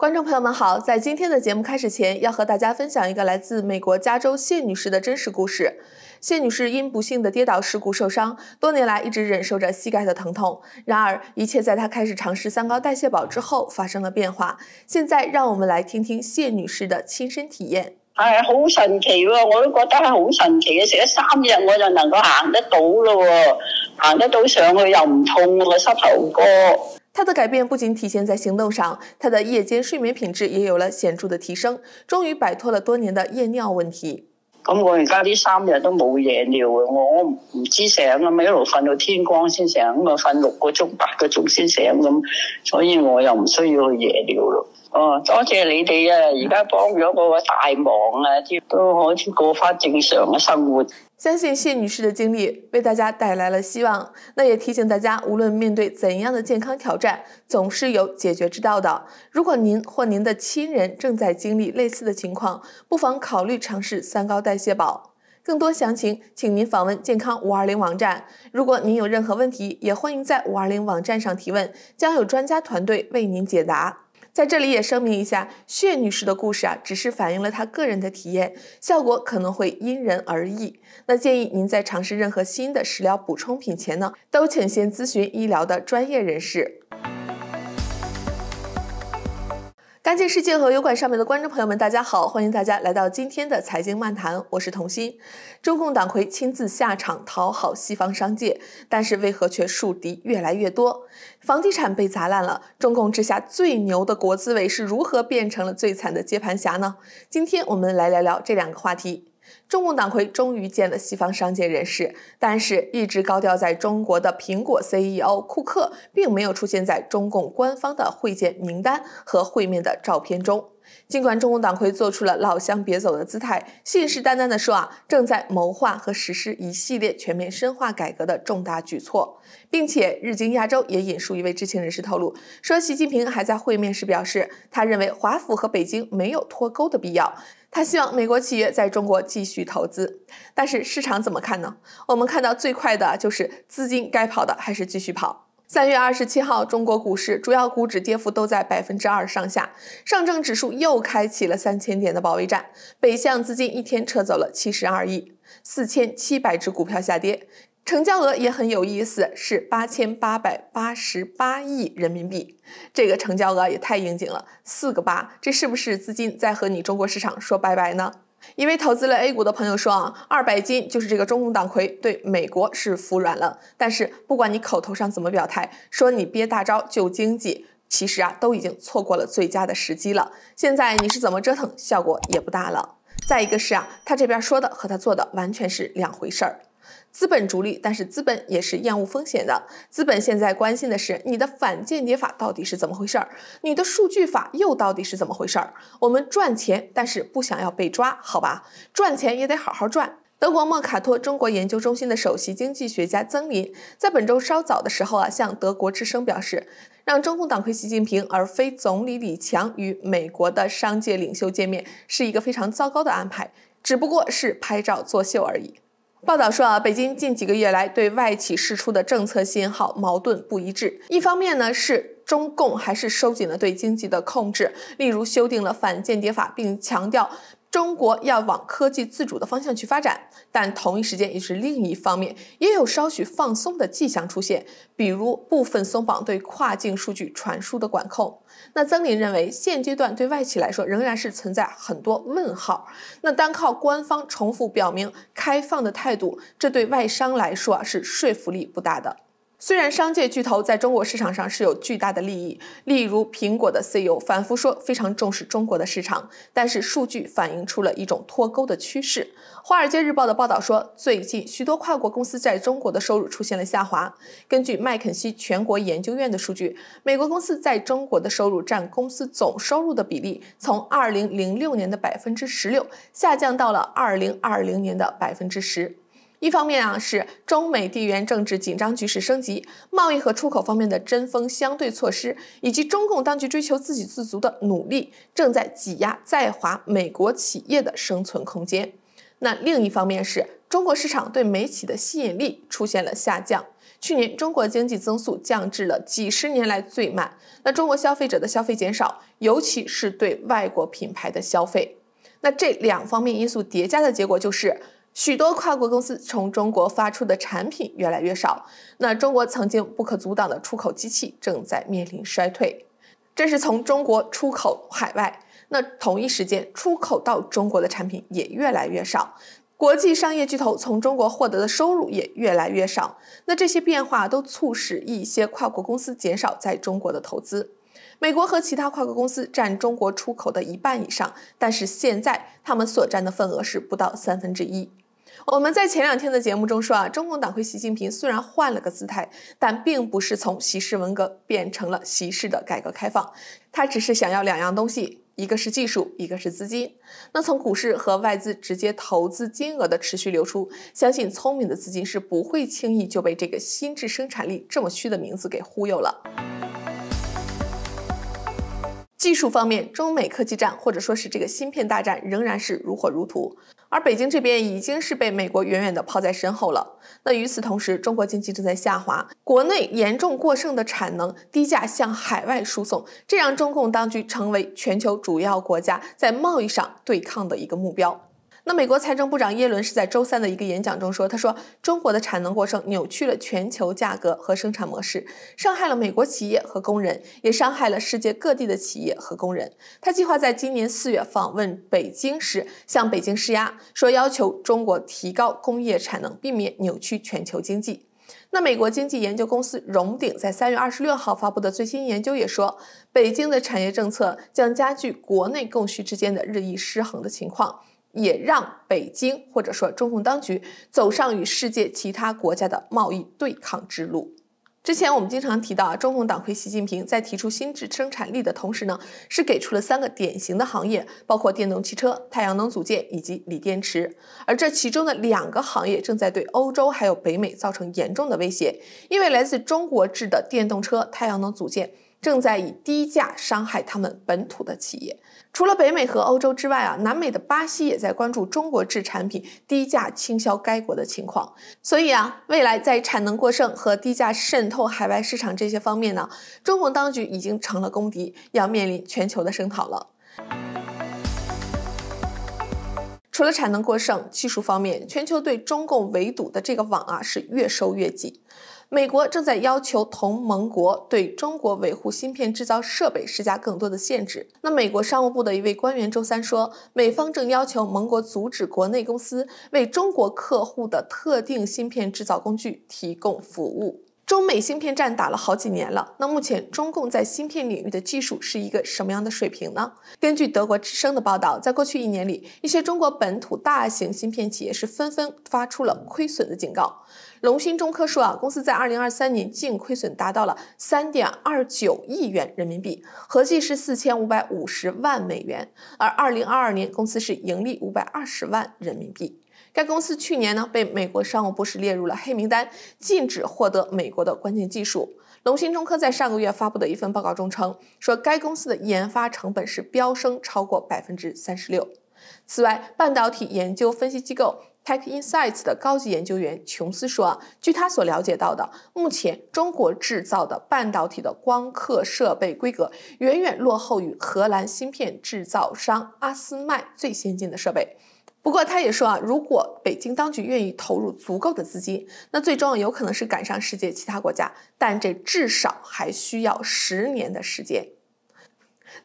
观众朋友们好，在今天的节目开始前，要和大家分享一个来自美国加州谢女士的真实故事。谢女士因不幸的跌倒事故受伤，多年来一直忍受着膝盖的疼痛。然而，一切在她开始尝试三高代谢宝之后发生了变化。现在，让我们来听听谢女士的亲身体验。系好神奇喎，我都觉得系好神奇嘅，食咗三日我就能够行得到咯，行得到上去又唔痛个膝头哥。他的改变不仅体现在行动上，他的夜间睡眠品质也有了显著的提升，终于摆脱了多年的夜尿问题。咁我而家呢三日都冇夜尿嘅，我唔知醒咁，一路瞓到天光先醒咁啊，瞓六个钟八个钟先醒咁，所以我又唔需要去夜尿咯。哦，多谢你哋啊，而家帮咗我个大忙啊，都都可以过翻正常嘅生活。相信谢女士的经历为大家带来了希望，那也提醒大家，无论面对怎样的健康挑战，总是有解决之道的。如果您或您的亲人正在经历类似的情况，不妨考虑尝试三高代谢宝。更多详情，请您访问健康五二零网站。如果您有任何问题，也欢迎在五二零网站上提问，将有专家团队为您解答。在这里也声明一下，薛女士的故事啊，只是反映了她个人的体验，效果可能会因人而异。那建议您在尝试任何新的食疗补充品前呢，都请先咨询医疗的专业人士。干净世界和油管上面的观众朋友们，大家好，欢迎大家来到今天的财经漫谈，我是童心。中共党魁亲自下场讨好西方商界，但是为何却树敌越来越多？房地产被砸烂了，中共之下最牛的国资委是如何变成了最惨的接盘侠呢？今天我们来聊聊这两个话题。中共党魁终于见了西方商界人士，但是，一直高调在中国的苹果 CEO 库克，并没有出现在中共官方的会见名单和会面的照片中。尽管中共党魁做出了“老乡别走”的姿态，信誓旦旦地说啊，正在谋划和实施一系列全面深化改革的重大举措，并且《日经亚洲》也引述一位知情人士透露，说习近平还在会面时表示，他认为华府和北京没有脱钩的必要。他希望美国企业在中国继续投资，但是市场怎么看呢？我们看到最快的就是资金该跑的还是继续跑。三月二十七号，中国股市主要股指跌幅都在百分之二上下，上证指数又开启了三千点的保卫战，北向资金一天撤走了七十二亿，四千七百只股票下跌。成交额也很有意思，是八千八百八十八亿人民币，这个成交额也太应景了，四个八，这是不是资金在和你中国市场说拜拜呢？一位投资了 A 股的朋友说啊，二百斤就是这个中共党魁对美国是服软了，但是不管你口头上怎么表态，说你憋大招救经济，其实啊都已经错过了最佳的时机了。现在你是怎么折腾，效果也不大了。再一个是啊，他这边说的和他做的完全是两回事儿。资本逐利，但是资本也是厌恶风险的。资本现在关心的是你的反间谍法到底是怎么回事儿，你的数据法又到底是怎么回事儿？我们赚钱，但是不想要被抓，好吧？赚钱也得好好赚。德国莫卡托中国研究中心的首席经济学家曾林在本周稍早的时候啊，向德国之声表示，让中共党魁习近平而非总理李强与美国的商界领袖见面，是一个非常糟糕的安排，只不过是拍照作秀而已。报道说啊，北京近几个月来对外企释出的政策信号矛盾不一致。一方面呢，是中共还是收紧了对经济的控制，例如修订了反间谍法，并强调。中国要往科技自主的方向去发展，但同一时间，也是另一方面，也有稍许放松的迹象出现，比如部分松绑对跨境数据传输的管控。那曾林认为，现阶段对外企来说，仍然是存在很多问号。那单靠官方重复表明开放的态度，这对外商来说是说服力不大的。虽然商界巨头在中国市场上是有巨大的利益，例如苹果的 CEO 反复说非常重视中国的市场，但是数据反映出了一种脱钩的趋势。《华尔街日报》的报道说，最近许多跨国公司在中国的收入出现了下滑。根据麦肯锡全国研究院的数据，美国公司在中国的收入占公司总收入的比例，从2006年的16%下降到了2020年的10%。一方面啊是中美地缘政治紧张局势升级，贸易和出口方面的针锋相对措施，以及中共当局追求自给自足的努力，正在挤压在华美国企业的生存空间。那另一方面是中国市场对美企的吸引力出现了下降。去年中国经济增速降至了几十年来最慢。那中国消费者的消费减少，尤其是对外国品牌的消费。那这两方面因素叠加的结果就是。许多跨国公司从中国发出的产品越来越少，那中国曾经不可阻挡的出口机器正在面临衰退。这是从中国出口海外，那同一时间出口到中国的产品也越来越少，国际商业巨头从中国获得的收入也越来越少。那这些变化都促使一些跨国公司减少在中国的投资。美国和其他跨国公司占中国出口的一半以上，但是现在他们所占的份额是不到三分之一。我们在前两天的节目中说啊，中共党魁习近平虽然换了个姿态，但并不是从“习式文革”变成了“习式的改革开放”，他只是想要两样东西，一个是技术，一个是资金。那从股市和外资直接投资金额的持续流出，相信聪明的资金是不会轻易就被这个“新智生产力”这么虚的名字给忽悠了。技术方面，中美科技战或者说是这个芯片大战仍然是如火如荼，而北京这边已经是被美国远远的抛在身后了。那与此同时，中国经济正在下滑，国内严重过剩的产能低价向海外输送，这让中共当局成为全球主要国家在贸易上对抗的一个目标。那美国财政部长耶伦是在周三的一个演讲中说，他说中国的产能过剩扭曲了全球价格和生产模式，伤害了美国企业和工人，也伤害了世界各地的企业和工人。他计划在今年四月访问北京时向北京施压，说要求中国提高工业产能，避免扭曲全球经济。那美国经济研究公司荣鼎在三月二十六号发布的最新研究也说，北京的产业政策将加剧国内供需之间的日益失衡的情况。也让北京或者说中共当局走上与世界其他国家的贸易对抗之路。之前我们经常提到，中共党魁习近平在提出新质生产力的同时呢，是给出了三个典型的行业，包括电动汽车、太阳能组件以及锂电池。而这其中的两个行业正在对欧洲还有北美造成严重的威胁，因为来自中国制的电动车、太阳能组件。正在以低价伤害他们本土的企业。除了北美和欧洲之外啊，南美的巴西也在关注中国制产品低价倾销该国的情况。所以啊，未来在产能过剩和低价渗透海外市场这些方面呢，中共当局已经成了公敌，要面临全球的声讨了。除了产能过剩，技术方面，全球对中共围堵的这个网啊，是越收越紧。美国正在要求同盟国对中国维护芯片制造设备施加更多的限制。那美国商务部的一位官员周三说，美方正要求盟国阻止国内公司为中国客户的特定芯片制造工具提供服务。中美芯片战打了好几年了，那目前中共在芯片领域的技术是一个什么样的水平呢？根据德国之声的报道，在过去一年里，一些中国本土大型芯片企业是纷纷发出了亏损的警告。龙芯中科说啊，公司在二零二三年净亏损达到了三点二九亿元人民币，合计是四千五百五十万美元。而二零二二年公司是盈利五百二十万人民币。该公司去年呢被美国商务部是列入了黑名单，禁止获得美国的关键技术。龙芯中科在上个月发布的一份报告中称，说该公司的研发成本是飙升超过百分之三十六。此外，半导体研究分析机构。Tech Insights 的高级研究员琼斯说：“啊，据他所了解到的，目前中国制造的半导体的光刻设备规格远远落后于荷兰芯片制造商阿斯麦最先进的设备。不过，他也说啊，如果北京当局愿意投入足够的资金，那最终有可能是赶上世界其他国家，但这至少还需要十年的时间。”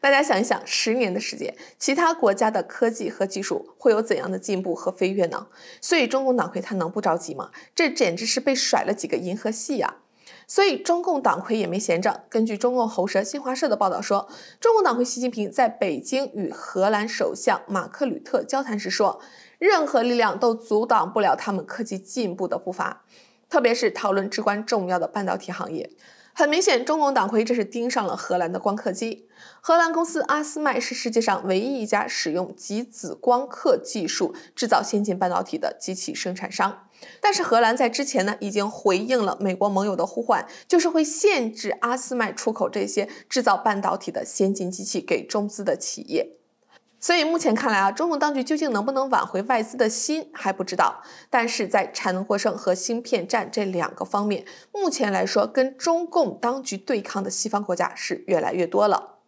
大家想一想，十年的时间，其他国家的科技和技术会有怎样的进步和飞跃呢？所以中共党魁他能不着急吗？这简直是被甩了几个银河系呀！所以中共党魁也没闲着。根据中共喉舌新华社的报道说，中共党魁习近平在北京与荷兰首相马克吕特交谈时说：“任何力量都阻挡不了他们科技进步的步伐，特别是讨论至关重要的半导体行业。”很明显，中共党魁这是盯上了荷兰的光刻机。荷兰公司阿斯麦是世界上唯一一家使用极紫光刻技术制造先进半导体的机器生产商。但是，荷兰在之前呢，已经回应了美国盟友的呼唤，就是会限制阿斯麦出口这些制造半导体的先进机器给中资的企业。所以目前看来啊，中共当局究竟能不能挽回外资的心还不知道。但是在产能过剩和芯片战这两个方面，目前来说跟中共当局对抗的西方国家是越来越多了。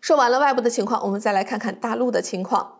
说完了外部的情况，我们再来看看大陆的情况。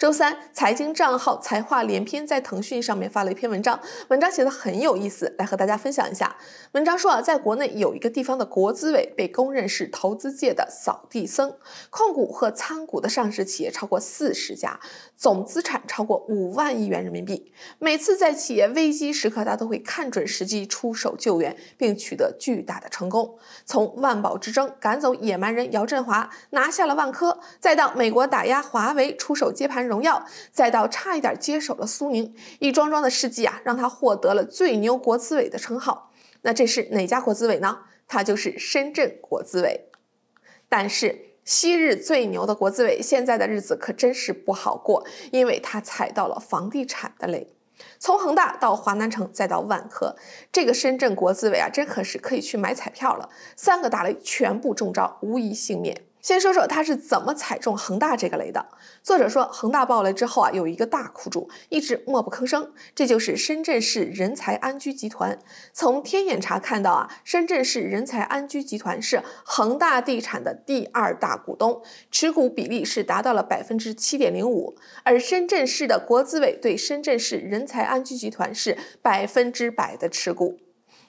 周三，财经账号“财话连篇”在腾讯上面发了一篇文章，文章写的很有意思，来和大家分享一下。文章说啊，在国内有一个地方的国资委被公认是投资界的扫地僧，控股和参股的上市企业超过四十家，总资产超过五万亿元人民币。每次在企业危机时刻，他都会看准时机出手救援，并取得巨大的成功。从万宝之争赶走野蛮人姚振华，拿下了万科，再到美国打压华为，出手接盘。荣耀，再到差一点接手了苏宁，一桩桩的事迹啊，让他获得了“最牛国资委”的称号。那这是哪家国资委呢？他就是深圳国资委。但是昔日最牛的国资委，现在的日子可真是不好过，因为他踩到了房地产的雷。从恒大到华南城，再到万科，这个深圳国资委啊，真可是可以去买彩票了，三个打雷全部中招，无一幸免。先说说他是怎么踩中恒大这个雷的。作者说，恒大暴雷之后啊，有一个大苦主一直默不吭声，这就是深圳市人才安居集团。从天眼查看到啊，深圳市人才安居集团是恒大地产的第二大股东，持股比例是达到了百分之七点零五，而深圳市的国资委对深圳市人才安居集团是百分之百的持股。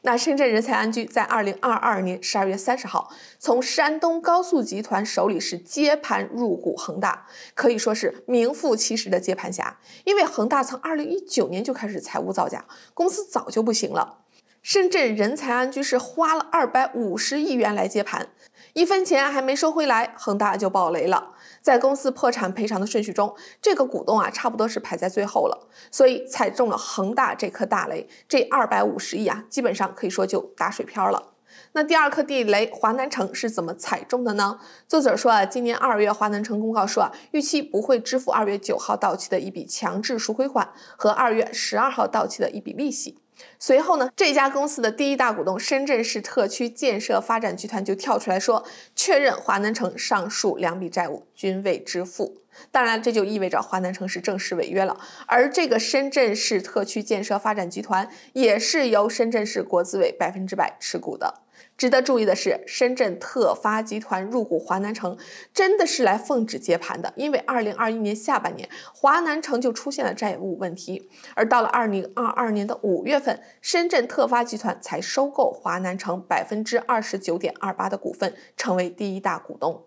那深圳人才安居在二零二二年十二月三十号，从山东高速集团手里是接盘入股恒大，可以说是名副其实的接盘侠。因为恒大从二零一九年就开始财务造假，公司早就不行了。深圳人才安居是花了二百五十亿元来接盘。一分钱还没收回来，恒大就爆雷了。在公司破产赔偿的顺序中，这个股东啊，差不多是排在最后了，所以踩中了恒大这颗大雷。这二百五十亿啊，基本上可以说就打水漂了。那第二颗地雷，华南城是怎么踩中的呢？作者说啊，今年二月，华南城公告说啊，预期不会支付二月九号到期的一笔强制赎回款和二月十二号到期的一笔利息。随后呢，这家公司的第一大股东深圳市特区建设发展集团就跳出来说，确认华南城上述两笔债务均未支付。当然，这就意味着华南城是正式违约了。而这个深圳市特区建设发展集团也是由深圳市国资委百分之百持股的。值得注意的是，深圳特发集团入股华南城，真的是来奉旨接盘的。因为2021年下半年，华南城就出现了债务问题，而到了2022年的5月份，深圳特发集团才收购华南城29.28%的股份，成为第一大股东。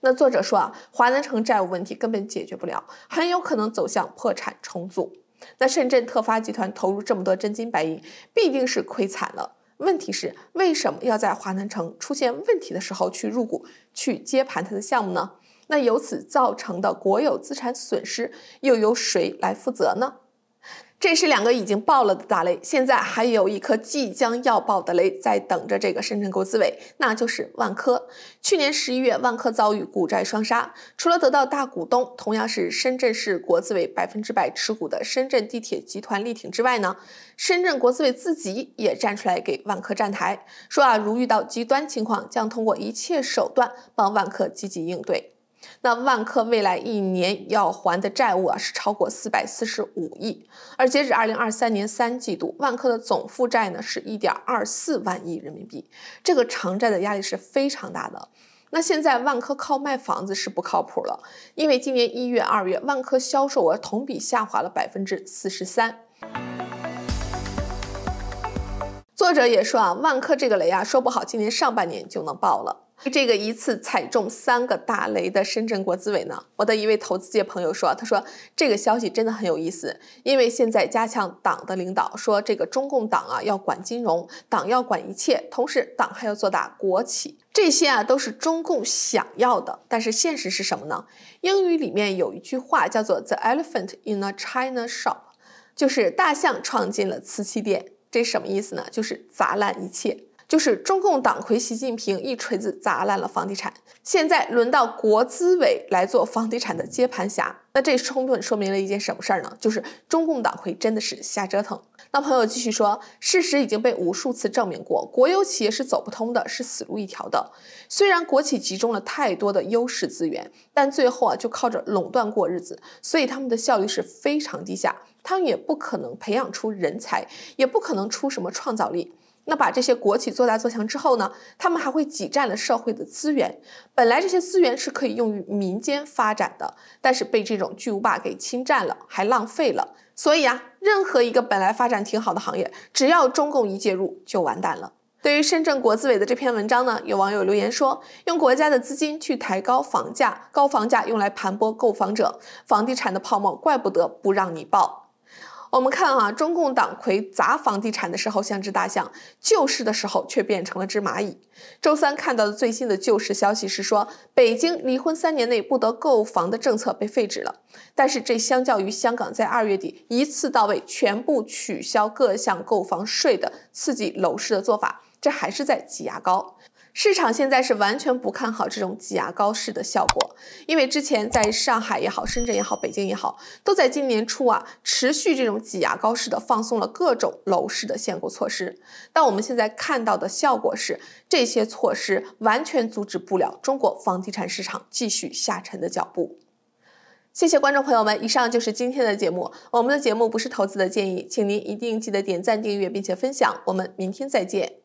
那作者说啊，华南城债务问题根本解决不了，很有可能走向破产重组。那深圳特发集团投入这么多真金白银，必定是亏惨了。问题是为什么要在华南城出现问题的时候去入股、去接盘它的项目呢？那由此造成的国有资产损失又由谁来负责呢？这是两个已经爆了的大雷，现在还有一颗即将要爆的雷在等着这个深圳国资委，那就是万科。去年十一月，万科遭遇股债双杀，除了得到大股东同样是深圳市国资委百分之百持股的深圳地铁集团力挺之外呢，深圳国资委自己也站出来给万科站台，说啊，如遇到极端情况，将通过一切手段帮万科积极应对。那万科未来一年要还的债务啊是超过四百四十五亿，而截止二零二三年三季度，万科的总负债呢是一点二四万亿人民币，这个偿债的压力是非常大的。那现在万科靠卖房子是不靠谱了，因为今年一月、二月，万科销售额同比下滑了百分之四十三。作者也说啊，万科这个雷啊，说不好今年上半年就能爆了。这个一次踩中三个大雷的深圳国资委呢？我的一位投资界朋友说，他说这个消息真的很有意思，因为现在加强党的领导，说这个中共党啊要管金融，党要管一切，同时党还要做大国企，这些啊都是中共想要的。但是现实是什么呢？英语里面有一句话叫做 “the elephant in a china shop”，就是大象闯进了瓷器店，这什么意思呢？就是砸烂一切。就是中共党魁习近平一锤子砸烂了房地产，现在轮到国资委来做房地产的接盘侠。那这充分说明了一件什么事儿呢？就是中共党魁真的是瞎折腾。那朋友继续说，事实已经被无数次证明过，国有企业是走不通的，是死路一条的。虽然国企集中了太多的优势资源，但最后啊就靠着垄断过日子，所以他们的效率是非常低下，他们也不可能培养出人才，也不可能出什么创造力。那把这些国企做大做强之后呢？他们还会挤占了社会的资源，本来这些资源是可以用于民间发展的，但是被这种巨无霸给侵占了，还浪费了。所以啊，任何一个本来发展挺好的行业，只要中共一介入，就完蛋了。对于深圳国资委的这篇文章呢，有网友留言说，用国家的资金去抬高房价，高房价用来盘剥购房者，房地产的泡沫，怪不得不让你爆。我们看啊，中共党魁砸房地产的时候像只大象，救市的时候却变成了只蚂蚁。周三看到的最新的救市消息是说，北京离婚三年内不得购房的政策被废止了。但是这相较于香港在二月底一次到位全部取消各项购房税的刺激楼市的做法，这还是在挤牙膏。市场现在是完全不看好这种挤牙膏式的效果，因为之前在上海也好、深圳也好、北京也好，都在今年初啊持续这种挤牙膏式的放松了各种楼市的限购措施。但我们现在看到的效果是，这些措施完全阻止不了中国房地产市场继续下沉的脚步。谢谢观众朋友们，以上就是今天的节目。我们的节目不是投资的建议，请您一定记得点赞、订阅，并且分享。我们明天再见。